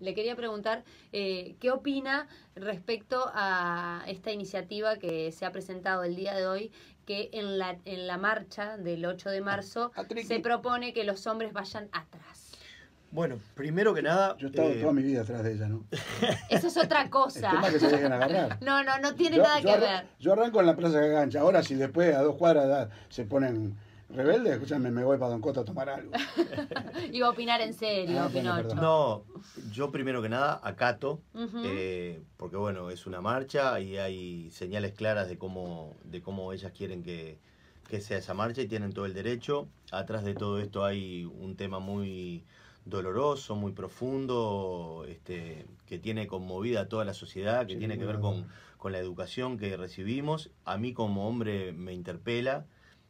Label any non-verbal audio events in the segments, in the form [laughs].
Le quería preguntar eh, qué opina respecto a esta iniciativa que se ha presentado el día de hoy, que en la, en la marcha del 8 de marzo se propone que los hombres vayan atrás. Bueno, primero que nada. Yo he estado eh, toda mi vida atrás de ella, ¿no? [laughs] Eso es otra cosa. que se dejen agarrar. [laughs] No, no, no tiene nada que ver. Yo arranco en la Plaza que Gancha. Ahora, si después a dos cuadras se ponen rebelde, escúchame, me voy para Don a tomar algo. [laughs] Iba a opinar en serio, ah, No, yo primero que nada acato, eh, porque bueno, es una marcha y hay señales claras de cómo, de cómo ellas quieren que, sea esa marcha y tienen todo el derecho. Atrás de todo esto hay un tema muy doloroso, muy profundo, este, que tiene conmovida a toda la sociedad, que tiene que ver con, con la educación que recibimos. A mí como hombre me interpela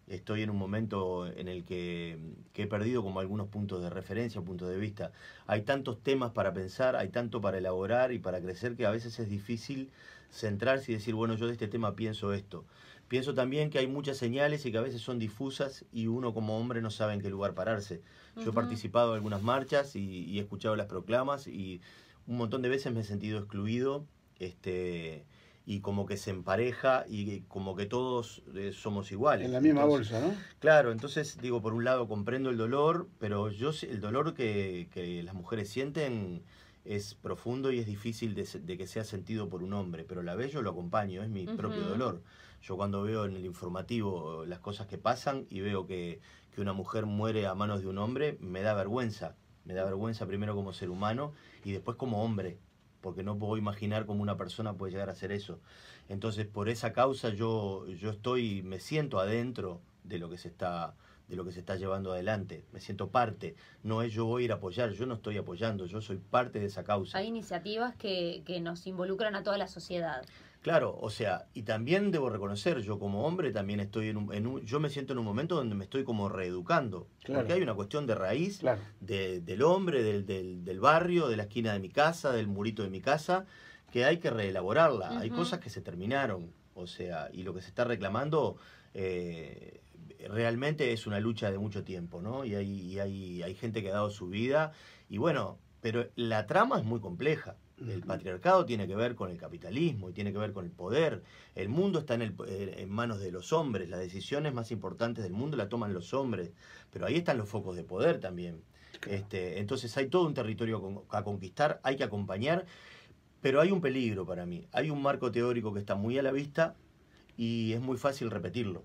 estoy en un momento en el que, he perdido como algunos puntos de referencia, puntos de vista. Hay tantos temas para pensar, hay tanto para elaborar y para crecer que a veces es difícil centrarse y decir, bueno, yo de este tema pienso esto. Pienso también que hay muchas señales y que a veces son difusas y uno como hombre no sabe en qué lugar pararse. Yo he participado en algunas marchas y, he escuchado las proclamas y un montón de veces me he sentido excluido. Este, y como que se empareja y como que todos eh, somos iguales. En la misma bolsa, ¿no? Claro, entonces digo, por un lado comprendo el dolor, pero yo el dolor que, las mujeres sienten es profundo y es difícil de, que sea sentido por un hombre, pero la veo, yo lo acompaño, es mi propio dolor. Yo cuando veo en el informativo las cosas que pasan y veo que, que una mujer muere a manos de un hombre, me da vergüenza. Me da vergüenza primero como ser humano y después como hombre, porque no puedo imaginar cómo una persona puede llegar a hacer eso. Entonces, por esa causa yo, yo estoy, me siento adentro de lo que se está de lo que se está llevando adelante. Me siento parte. No es yo voy a ir a apoyar, yo no estoy apoyando, yo soy parte de esa causa. Hay iniciativas que nos involucran a toda la sociedad. Claro, o sea, y también debo reconocer, yo como hombre también estoy en un, yo me siento en un momento donde me estoy como reeducando, porque hay una cuestión de raíz, del hombre, del, del, barrio, de la esquina de mi casa, del murito de mi casa, que hay que reelaborarla, hay cosas que se terminaron, o sea, y lo que se está reclamando eh, realmente es una lucha de mucho tiempo, ¿no? Y hay, hay, hay gente que ha dado su vida, y bueno, pero la trama es muy compleja. El patriarcado tiene que ver con el capitalismo y tiene que ver con el poder. El mundo está en, eh, manos de los hombres. Las decisiones más importantes del mundo las toman los hombres. Pero ahí están los focos de poder también. Este, entonces hay todo un territorio a conquistar, hay que acompañar. Pero hay un peligro para mí. Hay un marco teórico que está muy a la vista y es muy fácil repetirlo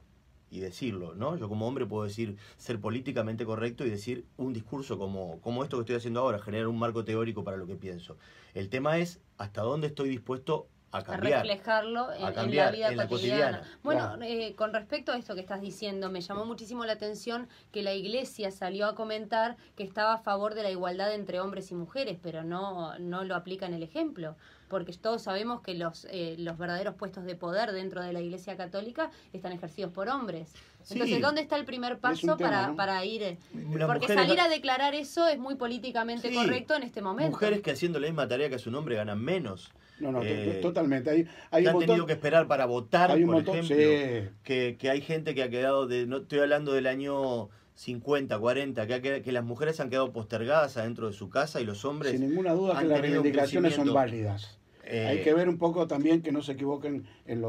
y decirlo, ¿no? Yo como hombre puedo decir, ser políticamente correcto y decir un discurso como, como esto que estoy haciendo ahora, generar un marco teórico para lo que pienso. El tema es hasta dónde estoy dispuesto a, reflejarlo en, la vida cotidiana. Bueno, eh, con respecto a esto que estás diciendo, me llamó muchísimo la atención que la iglesia salió a comentar que estaba a favor de la igualdad entre hombres y mujeres, pero no, no lo aplica en el ejemplo porque todos sabemos que los, eh, los verdaderos puestos de poder dentro de la Iglesia Católica están ejercidos por hombres. Entonces, ¿dónde está el primer paso para, para, ir? porque salir a declarar eso es muy políticamente correcto en este momento. Mujeres que haciendo la misma tarea que su nombre ganan menos. No, no, eh, totalmente. Hay, tenido que esperar para votar, hay un montón, ejemplo, que, hay gente que ha quedado, de, no estoy hablando del año 50, 40, que, las mujeres han quedado postergadas adentro de su casa y los hombres... Sin ninguna duda que las reivindicaciones son válidas. hay eh, que ver un poco también que no se equivoquen en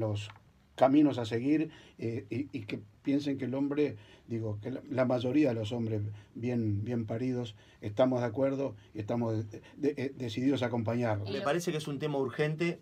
los caminos a seguir eh, y, que piensen que el hombre, digo, que la, mayoría de los hombres bien, bien paridos estamos de acuerdo y estamos eh, decididos a acompañarlo. Me parece que es un tema urgente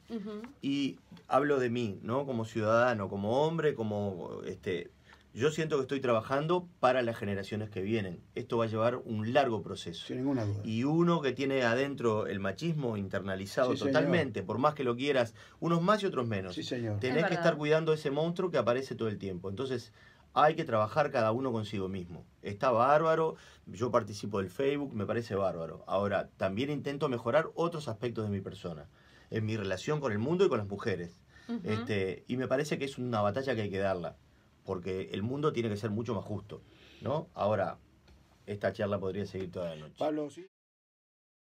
y hablo de mí, ¿no? Como ciudadano, como hombre, como este, yo siento que estoy trabajando para las generaciones que vienen. Esto va a llevar un largo proceso. Sin ninguna duda. Y uno que tiene adentro el machismo internalizado totalmente, por más que lo quieras, unos más y otros menos. Sí, señor. Tenés que estar cuidando ese monstruo que aparece todo el tiempo. Entonces, hay que trabajar cada uno consigo mismo. Está bárbaro, yo participo del Facebook, me parece bárbaro. Ahora, también intento mejorar otros aspectos de mi persona, en mi relación con el mundo y con las mujeres. este, y me parece que es una batalla que hay que darla porque el mundo tiene que ser mucho más justo, ¿no? Ahora, esta charla podría seguir toda la noche.